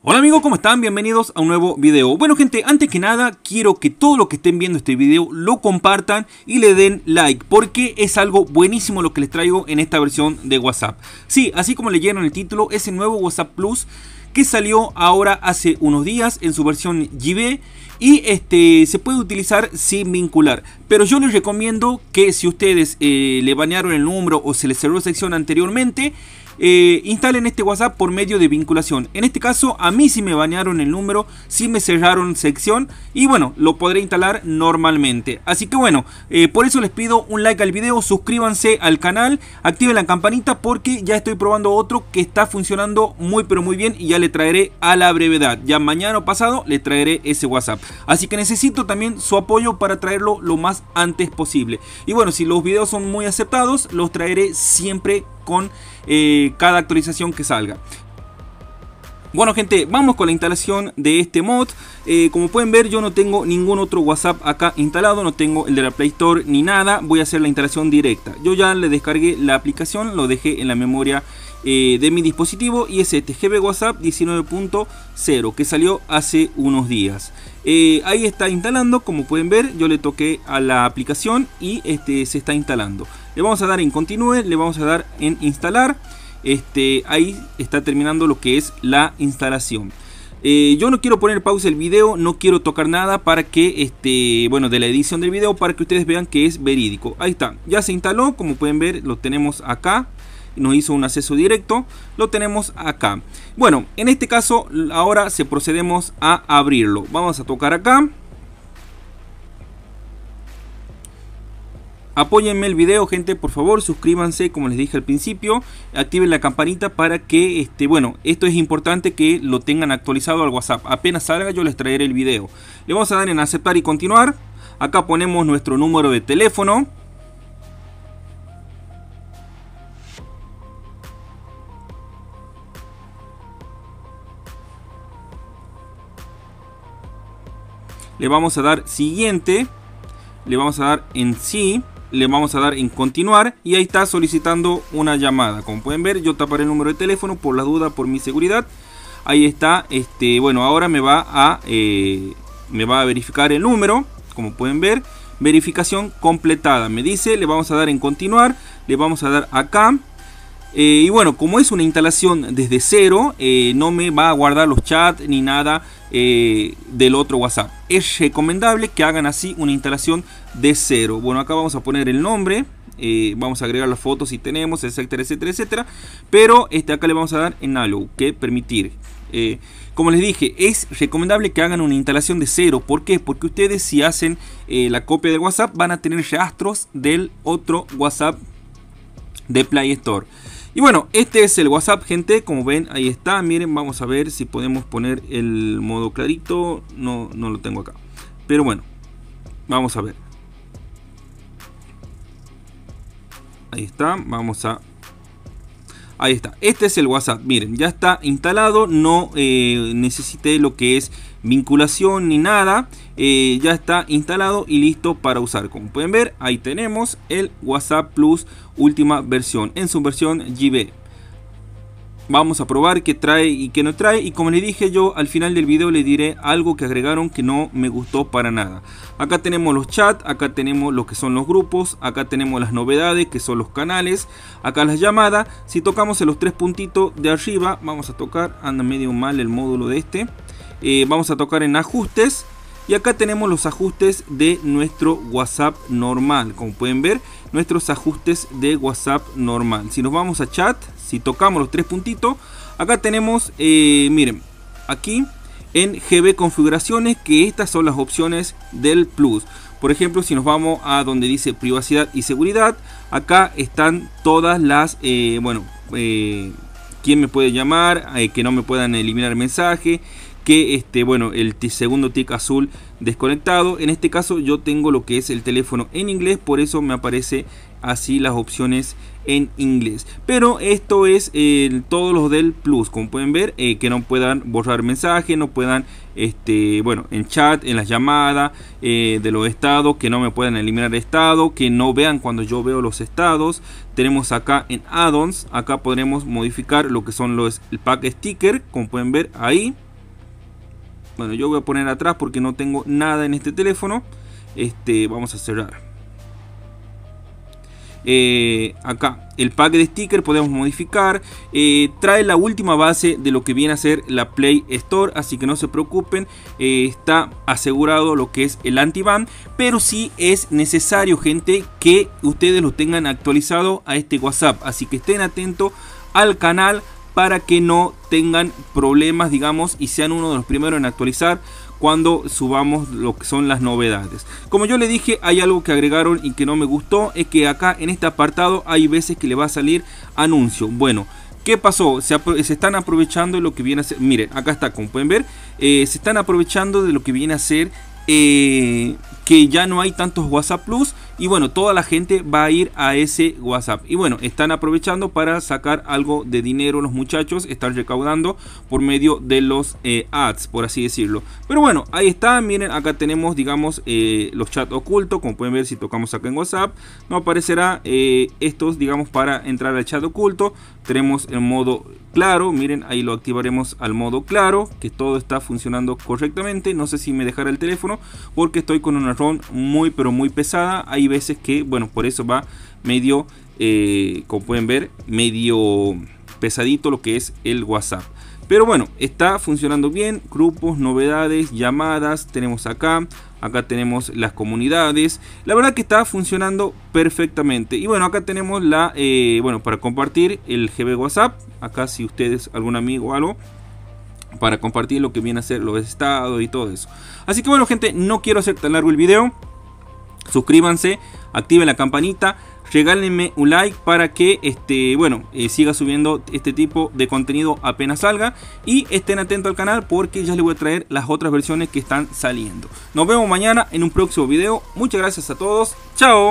Hola amigos, ¿cómo están? Bienvenidos a un nuevo video. Bueno gente, antes que nada quiero que todos los que estén viendo este video lo compartan y le den like porque es algo buenísimo lo que les traigo en esta versión de WhatsApp. Sí, así como leyeron el título, es el nuevo WhatsApp Plus que salió ahora hace unos días en su versión GB y este se puede utilizar sin vincular. Pero yo les recomiendo que si ustedes eh, le banearon el número o se les cerró sección anteriormente, eh, instalen este WhatsApp por medio de vinculación. En este caso, a mí sí me banearon el número, sí me cerraron sección y bueno, lo podré instalar normalmente. Así que bueno, eh, por eso les pido un like al video, suscríbanse al canal, activen la campanita porque ya estoy probando otro que está funcionando muy pero muy bien y ya le traeré a la brevedad. Ya mañana o pasado le traeré ese WhatsApp. Así que necesito también su apoyo para traerlo lo más antes posible. Y bueno, si los videos son muy aceptados, los traeré siempre con eh, cada actualización que salga. Bueno gente, vamos con la instalación de este mod eh, Como pueden ver yo no tengo ningún otro WhatsApp acá instalado No tengo el de la Play Store ni nada Voy a hacer la instalación directa Yo ya le descargué la aplicación, lo dejé en la memoria eh, de mi dispositivo y es este GB WhatsApp 19.0 que salió hace unos días. Eh, ahí está instalando, como pueden ver, yo le toqué a la aplicación y este, se está instalando. Le vamos a dar en continúe, le vamos a dar en instalar. Este, ahí está terminando lo que es la instalación. Eh, yo no quiero poner pausa el video, no quiero tocar nada para que, este, bueno, de la edición del video para que ustedes vean que es verídico. Ahí está, ya se instaló, como pueden ver, lo tenemos acá nos hizo un acceso directo, lo tenemos acá. Bueno, en este caso ahora se procedemos a abrirlo. Vamos a tocar acá. Apóyenme el video, gente, por favor, suscríbanse, como les dije al principio, activen la campanita para que, este, bueno, esto es importante que lo tengan actualizado al WhatsApp. Apenas salga yo les traeré el video. Le vamos a dar en aceptar y continuar. Acá ponemos nuestro número de teléfono. le vamos a dar siguiente, le vamos a dar en sí, le vamos a dar en continuar y ahí está solicitando una llamada. Como pueden ver, yo taparé el número de teléfono por la duda, por mi seguridad. Ahí está, este, bueno, ahora me va a, eh, me va a verificar el número, como pueden ver verificación completada. Me dice, le vamos a dar en continuar, le vamos a dar acá, eh, y bueno, como es una instalación desde cero, eh, no me va a guardar los chats ni nada eh, del otro WhatsApp. Es recomendable que hagan así una instalación de cero. Bueno, acá vamos a poner el nombre. vamos a agregar las fotos si tenemos, etcétera, etcétera, etcétera. Pero este, acá le vamos a dar en algo que permitir. como les dije, es recomendable que hagan una instalación de cero. ¿Por qué? Porque ustedes si hacen la copia de WhatsApp van a tener rastros del otro WhatsApp de Play Store. Y bueno, este es el WhatsApp, gente. Como ven, ahí está. Miren, vamos a ver si podemos poner el modo clarito. No, no lo tengo acá. Pero bueno, vamos a ver. Ahí está. Vamos a Ahí está, este es el WhatsApp, miren, ya está instalado, no necesite eh, necesité lo que es vinculación ni nada, eh, ya está instalado y listo para usar. Como pueden ver, ahí tenemos el WhatsApp Plus última versión, en su versión GB vamos a probar qué trae y qué no trae y como les dije yo al final del video le diré algo que agregaron que no me gustó para nada acá tenemos los chats acá tenemos lo que son los grupos acá tenemos las novedades que son los canales acá las llamadas si tocamos en los tres puntitos de arriba vamos a tocar anda medio mal el módulo de este eh, vamos a tocar en ajustes y acá tenemos los ajustes de nuestro WhatsApp normal. Como pueden ver, nuestros ajustes de WhatsApp normal. Si nos vamos a chat, si tocamos los tres puntitos, acá tenemos, eh, miren, aquí en GB configuraciones que estas son las opciones del plus. Por ejemplo, si nos vamos a donde dice privacidad y seguridad, acá están todas las, eh, bueno, eh, quién me puede llamar, que no me puedan eliminar mensaje, que este, bueno, el segundo tick azul desconectado. En este caso yo tengo lo que es el teléfono en inglés, por eso me aparece así las opciones en inglés. Pero esto es todos los del Plus, como pueden ver, eh, que no puedan borrar mensajes, no puedan, este, bueno, en chat, en las llamadas eh, de los estados, que no me puedan eliminar estado, que no vean cuando yo veo los estados. Tenemos acá en add-ons, acá podremos modificar lo que son los el pack sticker, como pueden ver ahí. Bueno, yo voy a poner atrás porque no tengo nada en este teléfono. Este, vamos a cerrar. Eh, acá el pack de sticker podemos modificar eh, trae la última base de lo que viene a ser la play store así que no se preocupen eh, está asegurado lo que es el anti pero sí es necesario gente que ustedes lo tengan actualizado a este whatsapp así que estén atentos al canal para que no tengan problemas, digamos, y sean uno de los primeros en actualizar cuando subamos lo que son las novedades. Como yo le dije, hay algo que agregaron y que no me gustó, es que acá en este apartado hay veces que le va a salir anuncio. Bueno, ¿Qué pasó? Se, están aprovechando de lo que viene a ser. Miren, acá está, como pueden ver. Eh, se están aprovechando de lo que viene a ser. Eh, que ya no hay tantos WhatsApp Plus. Y bueno, toda la gente va a ir a ese WhatsApp. Y bueno, están aprovechando para sacar algo de dinero los muchachos. Están recaudando por medio de los eh, ads, por así decirlo. Pero bueno, ahí están, Miren, acá tenemos, digamos, eh, los chats ocultos. Como pueden ver, si tocamos acá en WhatsApp, no aparecerá eh, estos, digamos, para entrar al chat oculto. Tenemos el modo claro. Miren, ahí lo activaremos al modo claro, que todo está funcionando correctamente. No sé si me dejará el teléfono porque estoy con una ROM muy pero muy pesada. Hay veces que, bueno, por eso va medio, eh, como pueden ver, medio pesadito lo que es el WhatsApp. Pero bueno, está funcionando bien. Grupos, novedades, llamadas. Tenemos acá. Acá tenemos las comunidades. La verdad que está funcionando perfectamente. Y bueno, acá tenemos la... Eh, bueno, para compartir el GB WhatsApp. Acá si ustedes, algún amigo o algo. Para compartir lo que viene a ser los estados y todo eso. Así que bueno, gente, no quiero hacer tan largo el video. Suscríbanse, activen la campanita regálenme un like para que este, bueno, eh, siga subiendo este tipo de contenido apenas salga. Y estén atentos al canal porque ya les voy a traer las otras versiones que están saliendo. Nos vemos mañana en un próximo video. Muchas gracias a todos. Chao.